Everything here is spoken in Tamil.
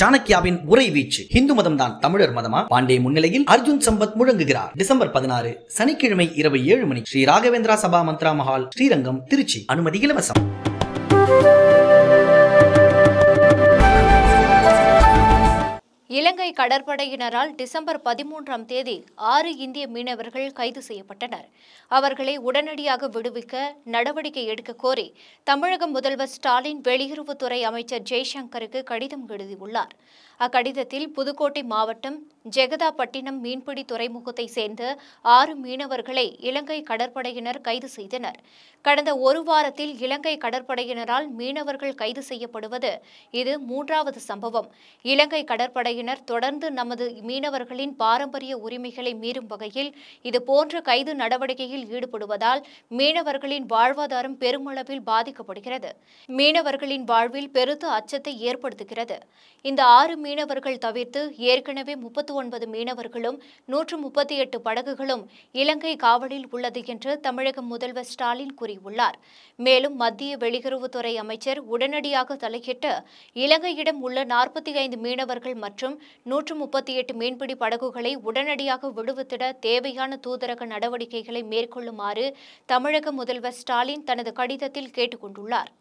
சாணக்கியாவின் உரை வீச்சு இந்து மதம் தான் தமிழர் மதமா பாண்டே முன்னிலையில் அர்ஜுன் சம்பத் முழங்குகிறார் டிசம்பர் பதினாறு சனிக்கிழமை இரவு ஏழு மணி ஸ்ரீ ராகவேந்திரா சபா மந்த்ரா மஹால் ஸ்ரீரங்கம் திருச்சி அனுமதி இலவசம் இலங்கை கடற்படையினரால் டிசம்பர் பதிமூன்றாம் தேதி ஆறு இந்திய மீனவர்கள் கைது செய்யப்பட்டனர் அவர்களை உடனடியாக விடுவிக்க நடவடிக்கை எடுக்க கோரி தமிழக முதல்வர் ஸ்டாலின் வெளியுறவுத்துறை அமைச்சர் ஜெய்சங்கருக்கு கடிதம் எழுதியுள்ளார் அக்கடிதத்தில் புதுக்கோட்டை மாவட்டம் ஜெகதாப்பட்டினம் மீன்பிடி துறைமுகத்தை சேர்ந்த ஆறு மீனவர்களை இலங்கை கடற்படையினர் கைது செய்தனர் கடந்த ஒரு வாரத்தில் இலங்கை கடற்படையினரால் மீனவர்கள் கைது செய்யப்படுவது இது மூன்றாவது சம்பவம் இலங்கை கடற்படையினர் தொடர்ந்து நமது மீனவர்களின் பாரம்பரிய உரிமைகளை மீறும் வகையில் இதுபோன்ற கைது நடவடிக்கையில் ஈடுபடுவதால் மீனவர்களின் வாழ்வாதாரம் பெருமளவில் பாதிக்கப்படுகிறது மீனவர்களின் வாழ்வில் பெருத்த அச்சத்தை ஏற்படுத்துகிறது இந்த ஆறு மீனவர்கள் தவிர்த்து ஏற்கனவே முப்பத்தி ஒன்பது மீனவர்களும் நூற்று முப்பத்தி எட்டு படகுகளும் இலங்கை காவலில் உள்ளது என்று தமிழக முதல்வர் ஸ்டாலின் கூறியுள்ளார் மேலும் மத்திய வெளியுறவுத்துறை அமைச்சர் உடனடியாக தலையிட்டு இலங்கையிடம் உள்ள நாற்பத்தி ஐந்து மீனவர்கள் மற்றும் நூற்று முப்பத்தி எட்டு மீன்பிடி படகுகளை உடனடியாக விடுவித்திட தேவையான தூதரக நடவடிக்கைகளை மேற்கொள்ளுமாறு தமிழக முதல்வர் ஸ்டாலின் தனது கடிதத்தில் கேட்டுக்கொண்டுள்ளார்